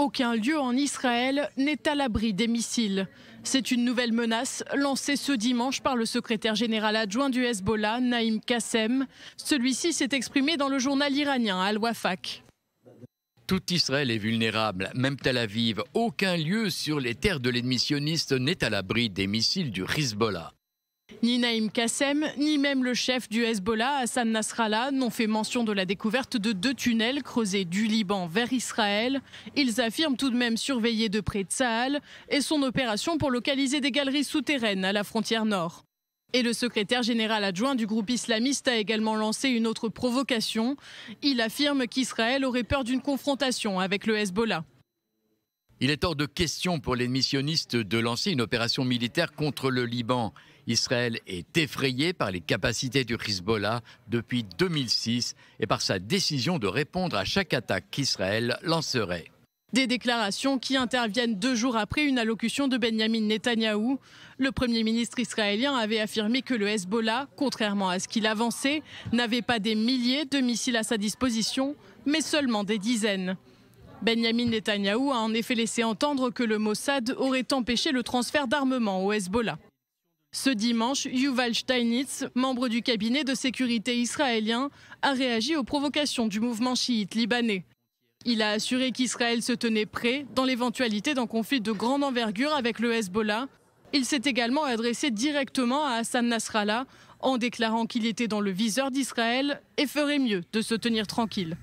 aucun lieu en Israël n'est à l'abri des missiles. C'est une nouvelle menace lancée ce dimanche par le secrétaire général adjoint du Hezbollah, Naïm Kassem. Celui-ci s'est exprimé dans le journal iranien al wafak Tout Israël est vulnérable, même Tel Aviv. Aucun lieu sur les terres de l'admissionniste n'est à l'abri des missiles du Hezbollah. Ni Naïm Kassem, ni même le chef du Hezbollah, Hassan Nasrallah, n'ont fait mention de la découverte de deux tunnels creusés du Liban vers Israël. Ils affirment tout de même surveiller de près Tsaal et son opération pour localiser des galeries souterraines à la frontière nord. Et le secrétaire général adjoint du groupe islamiste a également lancé une autre provocation. Il affirme qu'Israël aurait peur d'une confrontation avec le Hezbollah. Il est hors de question pour les missionnistes de lancer une opération militaire contre le Liban. Israël est effrayé par les capacités du Hezbollah depuis 2006 et par sa décision de répondre à chaque attaque qu'Israël lancerait. Des déclarations qui interviennent deux jours après une allocution de Benjamin Netanyahou. Le Premier ministre israélien avait affirmé que le Hezbollah, contrairement à ce qu'il avançait, n'avait pas des milliers de missiles à sa disposition, mais seulement des dizaines. Benjamin Netanyahou a en effet laissé entendre que le Mossad aurait empêché le transfert d'armement au Hezbollah. Ce dimanche, Yuval Steinitz, membre du cabinet de sécurité israélien, a réagi aux provocations du mouvement chiite libanais. Il a assuré qu'Israël se tenait prêt dans l'éventualité d'un conflit de grande envergure avec le Hezbollah. Il s'est également adressé directement à Hassan Nasrallah en déclarant qu'il était dans le viseur d'Israël et ferait mieux de se tenir tranquille.